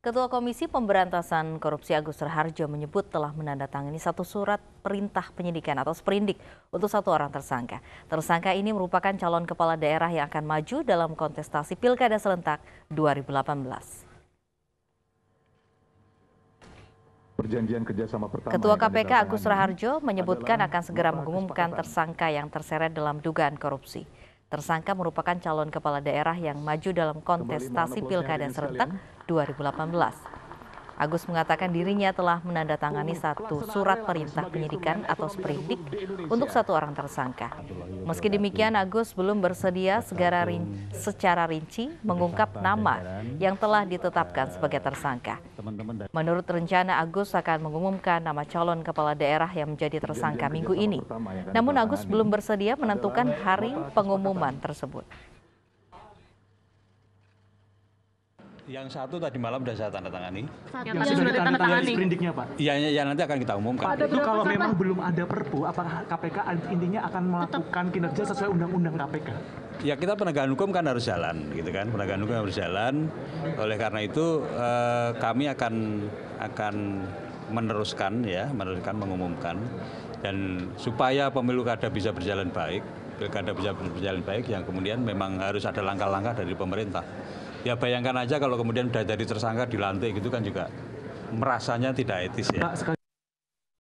Ketua Komisi Pemberantasan Korupsi Agus Raharjo menyebut telah menandatangani satu surat perintah penyidikan atau sprindik untuk satu orang tersangka. Tersangka ini merupakan calon kepala daerah yang akan maju dalam kontestasi Pilkada Serentak 2018. Perjanjian kerjasama pertama Ketua KPK Agus Raharjo menyebutkan akan segera mengumumkan tersangka yang terseret dalam dugaan korupsi. Tersangka merupakan calon kepala daerah yang maju dalam kontestasi Pilkada Serentak 2018. Agus mengatakan dirinya telah menandatangani oh, satu surat perintah penyidikan atau sprindik untuk satu orang tersangka. Meski demikian, Agus belum bersedia segera rin secara rinci mengungkap nama yang telah ditetapkan sebagai tersangka. Menurut rencana, Agus akan mengumumkan nama calon kepala daerah yang menjadi tersangka minggu ini. Namun Agus belum bersedia menentukan hari pengumuman tersebut. Yang satu tadi malam sudah saya tanda tangani. Yang, yang sudah tanda tangani. Sprindiknya Pak. Iya, ya, nanti akan kita umumkan. itu kalau memang belum ada perpu, apakah KPK intinya akan melakukan Tetap. kinerja sesuai undang-undang KPK? Ya kita penegakan hukum kan harus jalan, gitu kan? Penegakan hukum harus jalan. Oleh karena itu eh, kami akan akan meneruskan ya, meneruskan mengumumkan dan supaya pemilu kada bisa berjalan baik, pilkada bisa berjalan baik yang kemudian memang harus ada langkah-langkah dari pemerintah ya bayangkan aja kalau kemudian sudah jadi tersangka dilantik gitu kan juga merasanya tidak etis ya